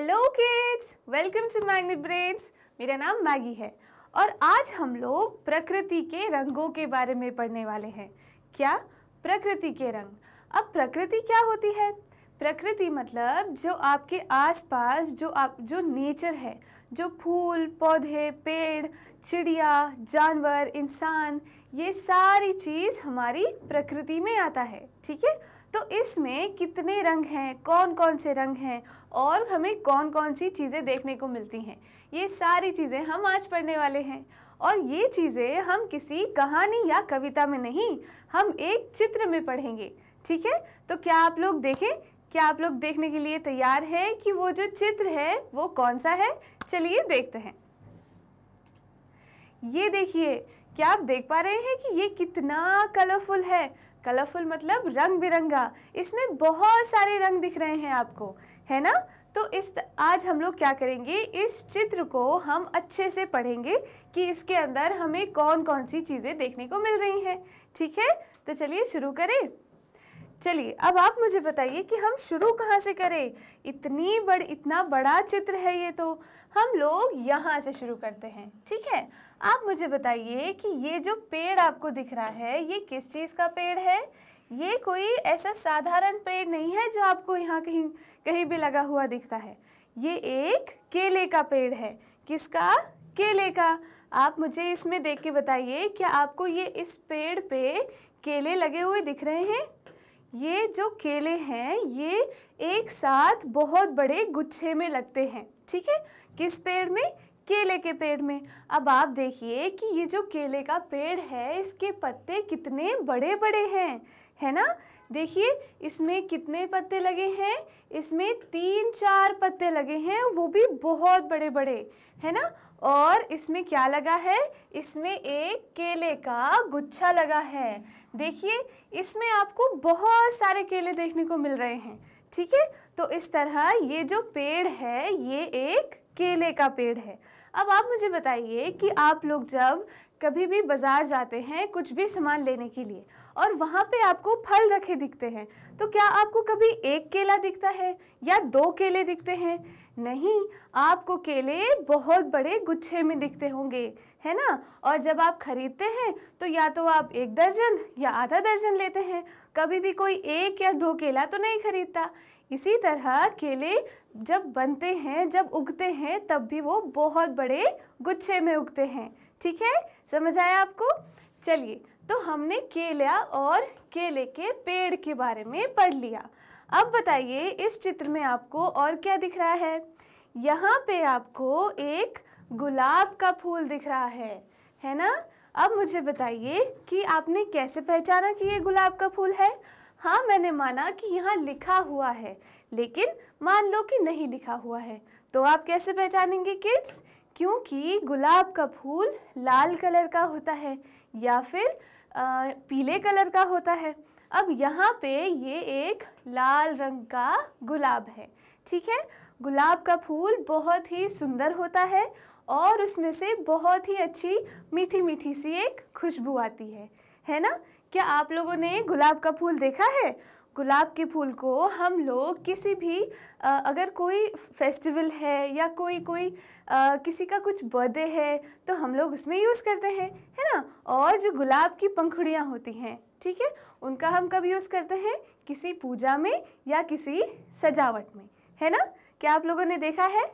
Hello kids welcome to magnet brains मेरा नाम Maggi है और आज हम लोग प्रकृति के रंगों के बारे में पढ़ने वाले हैं क्या प्रकृति के रंग अब प्रकृति क्या होती है प्रकृति मतलब जो आपके आसपास जो आप जो नेचर है जो फूल पौधे पेड़ चिड़िया जानवर इंसान ये सारी चीज़ हमारी प्रकृति में आता है ठीक है तो इसमें कितने रंग हैं कौन कौन से रंग हैं और हमें कौन कौन सी चीज़ें देखने को मिलती हैं ये सारी चीज़ें हम आज पढ़ने वाले हैं और ये चीज़ें हम किसी कहानी या कविता में नहीं हम एक चित्र में पढ़ेंगे ठीक है तो क्या आप लोग देखें क्या आप लोग देखने के लिए तैयार हैं कि वो जो चित्र है वो कौन सा है चलिए देखते हैं ये देखिए क्या आप देख पा रहे हैं कि ये कितना कलरफुल है कलरफुल मतलब रंग बिरंगा इसमें बहुत सारे रंग दिख रहे हैं आपको है ना तो इस आज हम लोग क्या करेंगे इस चित्र को हम अच्छे से पढ़ेंगे कि इसके अंदर हमें कौन कौन सी चीज़ें देखने को मिल रही हैं ठीक है तो चलिए शुरू करें चलिए अब आप मुझे बताइए कि हम शुरू कहाँ से करें इतनी बड़ इतना बड़ा चित्र है ये तो हम लोग यहाँ से शुरू करते हैं ठीक है आप मुझे बताइए कि ये जो पेड़ आपको दिख रहा है ये किस चीज़ का पेड़ है ये कोई ऐसा साधारण पेड़ नहीं है जो आपको यहाँ कहीं कहीं भी लगा हुआ दिखता है ये एक केले का पेड़ है किसका केले का आप मुझे इसमें देख के बताइए क्या आपको ये इस पेड़ पे केले लगे हुए दिख रहे हैं ये जो केले हैं ये एक साथ बहुत बड़े गुच्छे में लगते हैं ठीक है किस पेड़ में केले के पेड़ में अब आप देखिए कि ये जो केले का पेड़ है इसके पत्ते कितने बड़े बड़े हैं है ना देखिए इसमें कितने पत्ते लगे हैं इसमें तीन चार पत्ते लगे हैं वो भी बहुत बड़े बड़े है ना और इसमें क्या लगा है इसमें एक केले का गुच्छा लगा है देखिए इसमें आपको बहुत सारे केले देखने को मिल रहे हैं ठीक है तो इस तरह ये जो पेड़ है ये एक केले का पेड़ है अब आप मुझे बताइए कि आप लोग जब कभी भी बाज़ार जाते हैं कुछ भी सामान लेने के लिए और वहाँ पे आपको फल रखे दिखते हैं तो क्या आपको कभी एक केला दिखता है या दो केले दिखते हैं नहीं आपको केले बहुत बड़े गुच्छे में दिखते होंगे है ना और जब आप खरीदते हैं तो या तो आप एक दर्जन या आधा दर्जन लेते हैं कभी भी कोई एक या दो केला तो नहीं खरीदता इसी तरह केले जब बनते हैं जब उगते हैं तब भी वो बहुत बड़े गुच्छे में उगते हैं ठीक है समझ आया आपको चलिए तो हमने केला और केले के पेड़ के बारे में पढ़ लिया अब बताइए इस चित्र में आपको और क्या दिख रहा है यहाँ पे आपको एक गुलाब का फूल दिख रहा है है ना अब मुझे बताइए कि आपने कैसे पहचाना कि ये गुलाब का फूल है हाँ मैंने माना कि यहाँ लिखा हुआ है लेकिन मान लो कि नहीं लिखा हुआ है तो आप कैसे पहचानेंगे किड्स क्योंकि गुलाब का फूल लाल कलर का होता है या फिर आ, पीले कलर का होता है अब यहाँ पे ये एक लाल रंग का गुलाब है ठीक है गुलाब का फूल बहुत ही सुंदर होता है और उसमें से बहुत ही अच्छी मीठी मीठी सी एक खुशबू आती है है ना क्या आप लोगों ने गुलाब का फूल देखा है गुलाब के फूल को हम लोग किसी भी आ, अगर कोई फेस्टिवल है या कोई कोई आ, किसी का कुछ बर्थडे है तो हम लोग उसमें यूज़ करते हैं है ना और जो गुलाब की पंखुड़ियाँ होती हैं ठीक है उनका हम कब यूज़ करते हैं किसी पूजा में या किसी सजावट में है ना क्या आप लोगों ने देखा है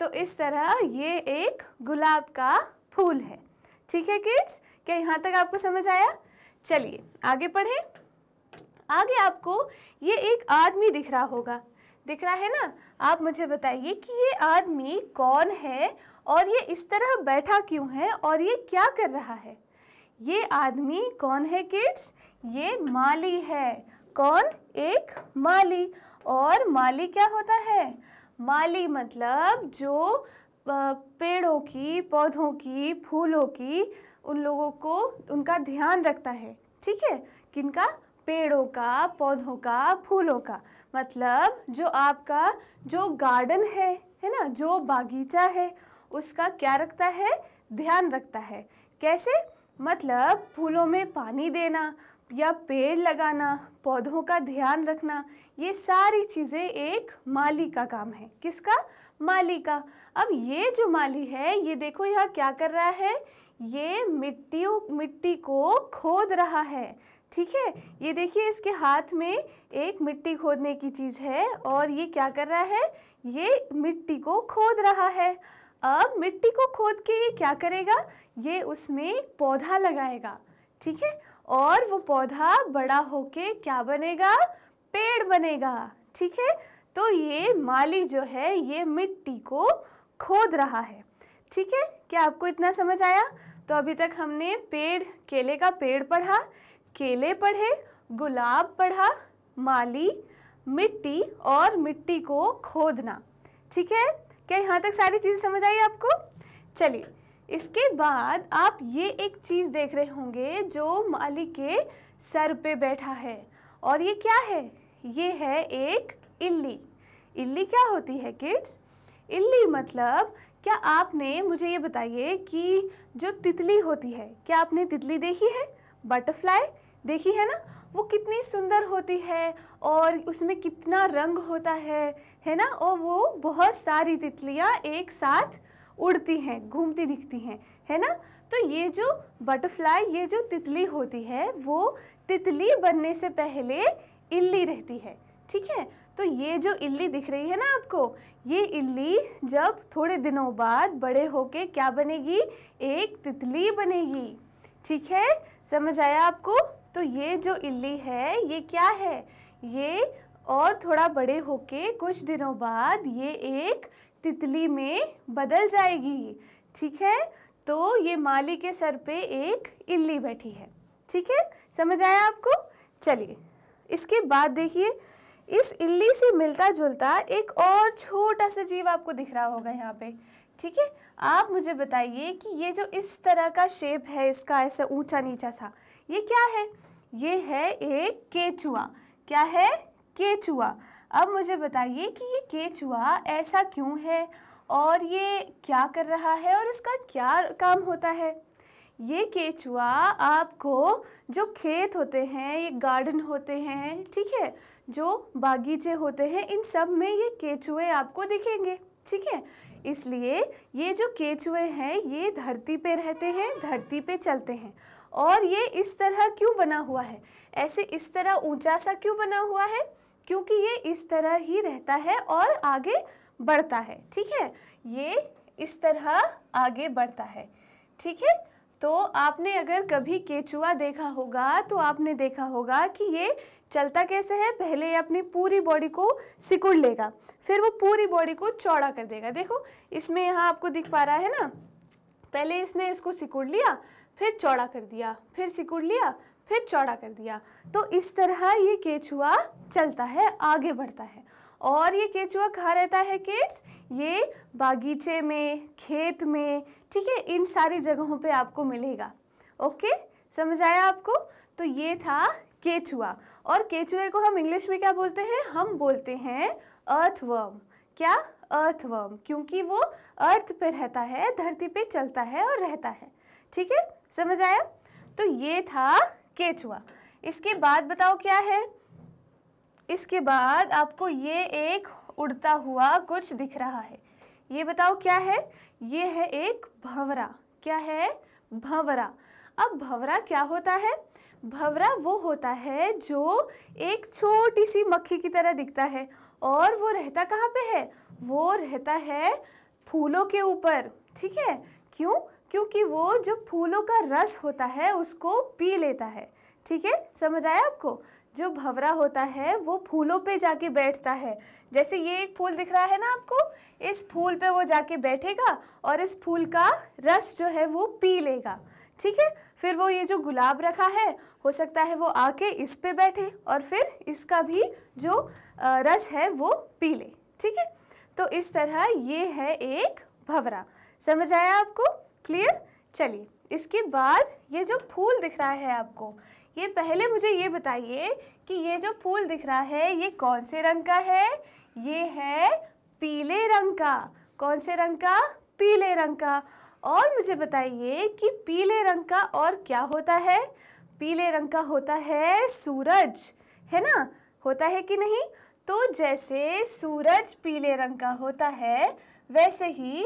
तो इस तरह ये एक गुलाब का फूल है ठीक है किड्स क्या यहाँ तक आपको समझ आया चलिए आगे पढ़ें आगे आपको ये एक आदमी दिख रहा होगा दिख रहा है ना आप मुझे बताइए कि ये आदमी कौन है और ये इस तरह बैठा क्यों है और ये क्या कर रहा है ये आदमी कौन है किड्स ये माली है कौन एक माली और माली क्या होता है माली मतलब जो पेड़ों की पौधों की फूलों की उन लोगों को उनका ध्यान रखता है ठीक है किनका पेड़ों का पौधों का फूलों का मतलब जो आपका जो गार्डन है है ना जो बागीचा है उसका क्या रखता है ध्यान रखता है कैसे मतलब फूलों में पानी देना या पेड़ लगाना पौधों का ध्यान रखना ये सारी चीज़ें एक माली का काम है किसका माली का अब ये जो माली है ये देखो यहाँ क्या कर रहा है ये मिट्टियों मिट्टी को खोद रहा है ठीक है ये देखिए इसके हाथ में एक मिट्टी खोदने की चीज़ है और ये क्या कर रहा है ये मिट्टी को खोद रहा है अब मिट्टी को खोद के ये क्या करेगा ये उसमें पौधा लगाएगा ठीक है और वो पौधा बड़ा होके क्या बनेगा पेड़ बनेगा ठीक है तो ये माली जो है ये मिट्टी को खोद रहा है ठीक है क्या आपको इतना समझ आया तो अभी तक हमने पेड़ केले का पेड़ पढ़ा केले पढ़े गुलाब पढ़ा माली मिट्टी और मिट्टी को खोदना ठीक है क्या यहाँ तक सारी चीज़ समझ आई आपको चलिए इसके बाद आप ये एक चीज़ देख रहे होंगे जो माली के सर पे बैठा है और ये क्या है ये है एक इल्ली इल्ली क्या होती है किड्स इल्ली मतलब क्या आपने मुझे ये बताइए कि जो तितली होती है क्या आपने तितली देखी है बटरफ्लाई देखी है ना वो कितनी सुंदर होती है और उसमें कितना रंग होता है है ना और वो बहुत सारी तितलियाँ एक साथ उड़ती हैं घूमती दिखती हैं है ना तो ये जो बटरफ्लाई ये जो तितली होती है वो तितली बनने से पहले इल्ली रहती है ठीक है तो ये जो इल्ली दिख रही है ना आपको ये इल्ली जब थोड़े दिनों बाद बड़े होके क्या बनेगी एक तितली बनेगी ठीक है समझ आया आपको तो ये जो इल्ली है ये क्या है ये और थोड़ा बड़े होके कुछ दिनों बाद ये एक तितली में बदल जाएगी ठीक है तो ये माली के सर पे एक इल्ली बैठी है ठीक है समझ आया आपको चलिए इसके बाद देखिए इस इल्ली से मिलता जुलता एक और छोटा सा जीव आपको दिख रहा होगा यहाँ पे ठीक है आप मुझे बताइए कि ये जो इस तरह का शेप है इसका ऐसा ऊंचा नीचा सा ये क्या है ये है एक केचुआ क्या है केचुआ अब मुझे बताइए कि ये केचुआ ऐसा क्यों है और ये क्या कर रहा है और इसका क्या काम होता है ये केचुआ आपको जो खेत होते हैं ये गार्डन होते हैं ठीक है जो बागीचे होते हैं इन सब में ये केचुए आपको दिखेंगे ठीक है इसलिए ये जो केचुए हैं ये धरती पे रहते हैं धरती पे चलते हैं और ये इस तरह क्यों बना हुआ है ऐसे इस तरह ऊंचा सा क्यों बना हुआ है क्योंकि ये इस तरह ही रहता है और आगे बढ़ता है ठीक है ये इस तरह आगे बढ़ता है ठीक है तो आपने अगर कभी केचुआ देखा होगा तो आपने देखा होगा कि ये चलता कैसे है पहले ये अपनी पूरी बॉडी को सिकुड़ लेगा फिर वो पूरी बॉडी को चौड़ा कर देगा देखो इसमें यहाँ आपको दिख पा रहा है ना पहले इसने इसको सिकुड़ लिया फिर चौड़ा कर दिया फिर सिकुड़ लिया फिर चौड़ा कर दिया तो इस तरह ये केचुआ चलता है आगे बढ़ता है और ये केचुआ कहाँ रहता है किड्स ये बागीचे में खेत में ठीक है इन सारी जगहों पे आपको मिलेगा ओके समझ आया आपको तो ये था केचुआ और केचुए को हम इंग्लिश में क्या बोलते हैं हम बोलते हैं अर्थवर्म क्या अर्थवर्म क्योंकि वो अर्थ पे रहता है धरती पे चलता है और रहता है ठीक है समझ आया तो ये था केचुआ इसके बाद बताओ क्या है इसके बाद आपको ये एक उड़ता हुआ कुछ दिख रहा है ये बताओ क्या है ये है एक भंवरा क्या है भंवरा अब भंवरा क्या होता है भंवरा वो होता है जो एक छोटी सी मक्खी की तरह दिखता है और वो रहता कहाँ पे है वो रहता है फूलों के ऊपर ठीक है क्यों क्योंकि वो जो फूलों का रस होता है उसको पी लेता है ठीक है समझ आया आपको जो भवरा होता है वो फूलों पे जाके बैठता है जैसे ये एक फूल दिख रहा है ना आपको इस फूल पे वो जाके बैठेगा और इस फूल का रस जो है वो पी लेगा ठीक है फिर वो ये जो गुलाब रखा है हो सकता है वो आके इस पे बैठे और फिर इसका भी जो रस है वो पी ले ठीक है तो इस तरह ये है एक भवरा समझ आया आपको क्लियर चलिए इसके बाद ये जो फूल दिख रहा है आपको ये पहले मुझे ये बताइए कि ये जो फूल दिख रहा है ये कौन से रंग का है ये है पीले रंग का कौन से रंग का पीले रंग का और मुझे बताइए कि पीले रंग का और क्या होता है पीले रंग का होता है सूरज है ना होता है कि नहीं तो जैसे सूरज पीले रंग का होता है वैसे ही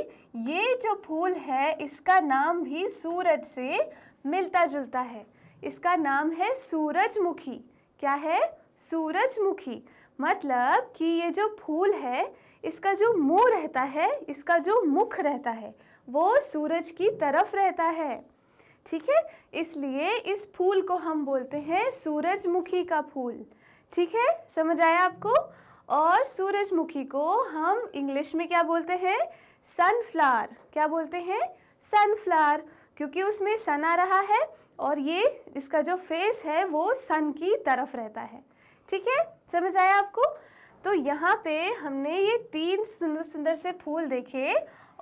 ये जो फूल है इसका नाम भी सूरज से मिलता जुलता है इसका नाम है सूरजमुखी क्या है सूरजमुखी मतलब कि ये जो फूल है इसका जो मुंह रहता है इसका जो मुख रहता है वो सूरज की तरफ रहता है ठीक है इसलिए इस फूल को हम बोलते हैं सूरजमुखी का फूल ठीक है समझ आया आपको और सूरजमुखी को हम इंग्लिश में क्या बोलते हैं सनफ्लावर क्या बोलते हैं सनफ्लावर क्योंकि उसमें सन आ रहा है और ये इसका जो फेस है वो सन की तरफ रहता है ठीक है समझ आया आपको तो यहाँ पे हमने ये तीन सुंदर सुंदर से फूल देखे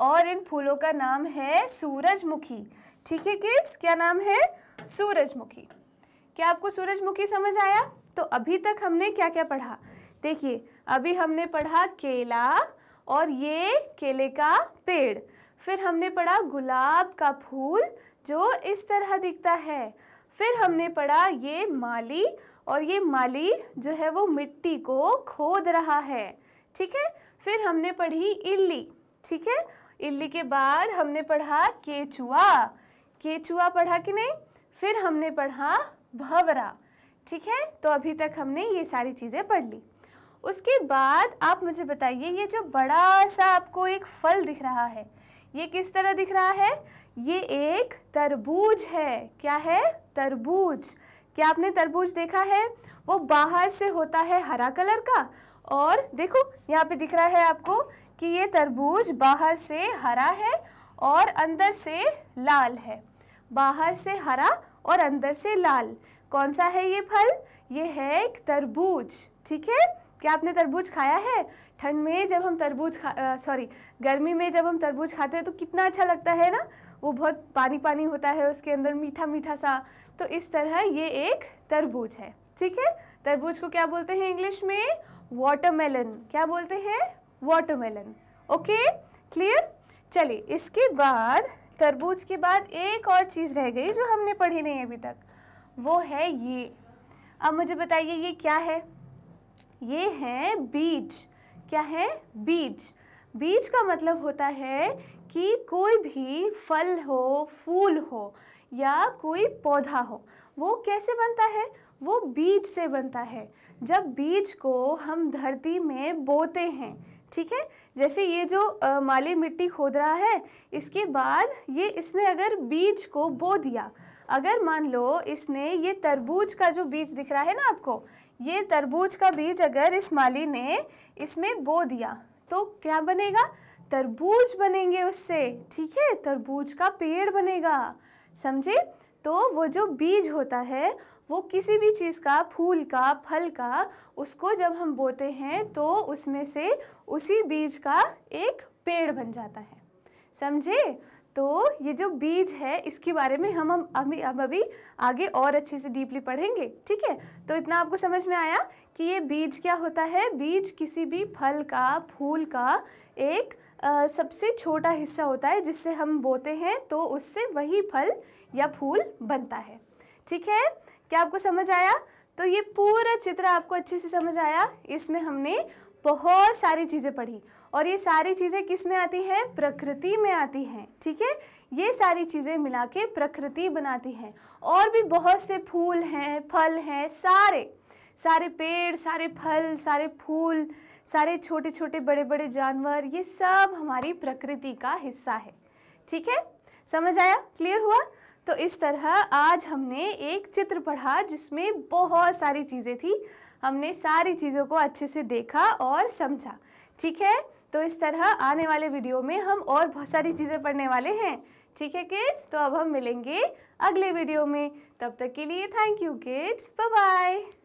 और इन फूलों का नाम है सूरजमुखी ठीक है किड्स क्या नाम है सूरजमुखी क्या आपको सूरजमुखी समझ आया तो अभी तक हमने क्या क्या पढ़ा देखिए अभी हमने पढ़ा केला और ये केले का पेड़ फिर हमने पढ़ा गुलाब का फूल जो इस तरह दिखता है फिर हमने पढ़ा ये माली और ये माली जो है वो मिट्टी को खोद रहा है ठीक है फिर हमने पढ़ी इल्ली ठीक है इल्ली के बाद हमने पढ़ा केचुआ केचुआ पढ़ा कि नहीं फिर हमने पढ़ा भवरा ठीक है तो अभी तक हमने ये सारी चीज़ें पढ़ ली उसके बाद आप मुझे बताइए ये जो बड़ा सा आपको एक फल दिख रहा है ये किस तरह दिख रहा है ये एक तरबूज है क्या है तरबूज क्या आपने तरबूज देखा है वो बाहर से होता है हरा कलर का और देखो यहाँ पे दिख रहा है आपको कि ये तरबूज बाहर से हरा है और अंदर से लाल है बाहर से हरा और अंदर से लाल कौन सा है ये फल ये है एक तरबूज ठीक है क्या आपने तरबूज खाया है ठंड में जब हम तरबूज खा सॉरी गर्मी में जब हम तरबूज खाते हैं तो कितना अच्छा लगता है ना वो बहुत पानी पानी होता है उसके अंदर मीठा मीठा सा तो इस तरह ये एक तरबूज है ठीक है तरबूज को क्या बोलते हैं इंग्लिश में वाटरमेलन क्या बोलते हैं वाटरमेलन ओके क्लियर चलिए इसके बाद तरबूज के बाद एक और चीज़ रह गई जो हमने पढ़ी नहीं अभी तक वो है ये अब मुझे बताइए ये क्या है ये है बीज क्या है बीज बीज का मतलब होता है कि कोई भी फल हो फूल हो या कोई पौधा हो वो कैसे बनता है वो बीज से बनता है जब बीज को हम धरती में बोते हैं ठीक है जैसे ये जो आ, माली मिट्टी खोद रहा है इसके बाद ये इसने अगर बीज को बो दिया अगर मान लो इसने ये तरबूज का जो बीज दिख रहा है ना आपको ये तरबूज का बीज अगर इस माली ने इसमें बो दिया तो क्या बनेगा तरबूज बनेंगे उससे ठीक है तरबूज का पेड़ बनेगा समझे तो वो जो बीज होता है वो किसी भी चीज़ का फूल का फल का उसको जब हम बोते हैं तो उसमें से उसी बीज का एक पेड़ बन जाता है समझे तो ये जो बीज है इसके बारे में हम अभी अब अभी आगे और अच्छे से डीपली पढ़ेंगे ठीक है तो इतना आपको समझ में आया कि ये बीज क्या होता है बीज किसी भी फल का फूल का एक आ, सबसे छोटा हिस्सा होता है जिससे हम बोते हैं तो उससे वही फल या फूल बनता है ठीक है क्या आपको समझ आया तो ये पूरा चित्र आपको अच्छे से समझ आया इसमें हमने बहुत सारी चीज़ें पढ़ी और ये सारी चीज़ें किस में आती हैं प्रकृति में आती हैं ठीक है थीके? ये सारी चीज़ें मिला के प्रकृति बनाती हैं और भी बहुत से फूल हैं फल हैं सारे सारे पेड़ सारे फल सारे फूल सारे छोटे छोटे बड़े बड़े जानवर ये सब हमारी प्रकृति का हिस्सा है ठीक है समझ आया क्लियर हुआ तो इस तरह आज हमने एक चित्र पढ़ा जिसमें बहुत सारी चीज़ें थी हमने सारी चीज़ों को अच्छे से देखा और समझा ठीक है तो इस तरह आने वाले वीडियो में हम और बहुत सारी चीज़ें पढ़ने वाले हैं ठीक है किड्स तो अब हम मिलेंगे अगले वीडियो में तब तक के लिए थैंक यू किड्स बाय